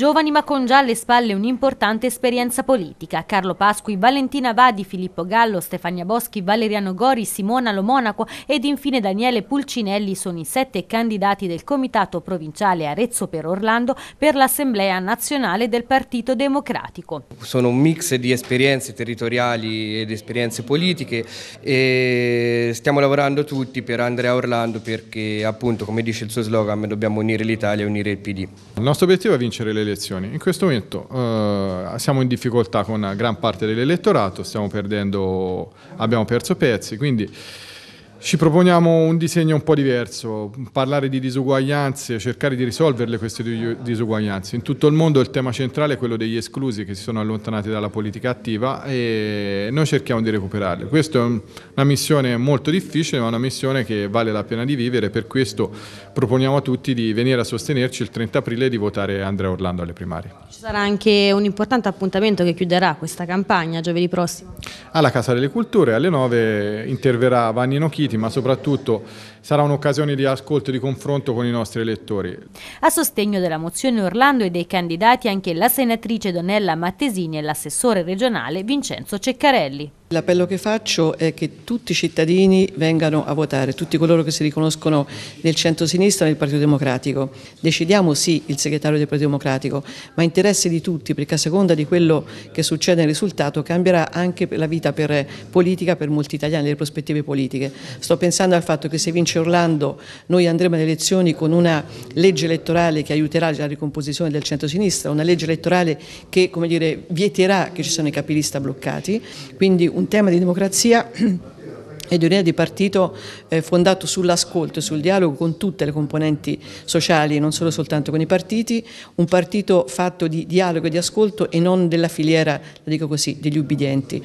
Giovani ma con già alle spalle un'importante esperienza politica. Carlo Pasqui, Valentina Vadi, Filippo Gallo, Stefania Boschi, Valeriano Gori, Simona Lo Monaco ed infine Daniele Pulcinelli sono i sette candidati del Comitato Provinciale Arezzo per Orlando per l'Assemblea Nazionale del Partito Democratico. Sono un mix di esperienze territoriali ed esperienze politiche e stiamo lavorando tutti per Andrea Orlando perché appunto come dice il suo slogan dobbiamo unire l'Italia e unire il PD. Il nostro obiettivo è vincere le elezioni elezioni. In questo momento eh, siamo in difficoltà con gran parte dell'elettorato, abbiamo perso pezzi, quindi ci proponiamo un disegno un po' diverso, parlare di disuguaglianze, cercare di risolverle queste disuguaglianze. In tutto il mondo il tema centrale è quello degli esclusi che si sono allontanati dalla politica attiva e noi cerchiamo di recuperarle. Questa è una missione molto difficile ma una missione che vale la pena di vivere, per questo proponiamo a tutti di venire a sostenerci il 30 aprile e di votare Andrea Orlando alle primarie. Ci sarà anche un importante appuntamento che chiuderà questa campagna giovedì prossimo. Alla Casa delle Culture alle 9 interverrà Vanni Nochiti ma soprattutto sarà un'occasione di ascolto e di confronto con i nostri elettori. A sostegno della mozione Orlando e dei candidati anche la senatrice Donella Mattesini e l'assessore regionale Vincenzo Ceccarelli. L'appello che faccio è che tutti i cittadini vengano a votare, tutti coloro che si riconoscono nel centro-sinistra nel Partito Democratico. Decidiamo sì il segretario del Partito Democratico, ma interesse di tutti, perché a seconda di quello che succede nel risultato cambierà anche la vita per politica per molti italiani, le prospettive politiche. Sto pensando al fatto che se vince dice Orlando, noi andremo alle elezioni con una legge elettorale che aiuterà la ricomposizione del centro-sinistra, una legge elettorale che come dire, vieterà che ci siano i capilista bloccati, quindi un tema di democrazia e di un'idea di partito eh, fondato sull'ascolto e sul dialogo con tutte le componenti sociali, non solo soltanto con i partiti, un partito fatto di dialogo e di ascolto e non della filiera, lo dico così, degli ubbidienti.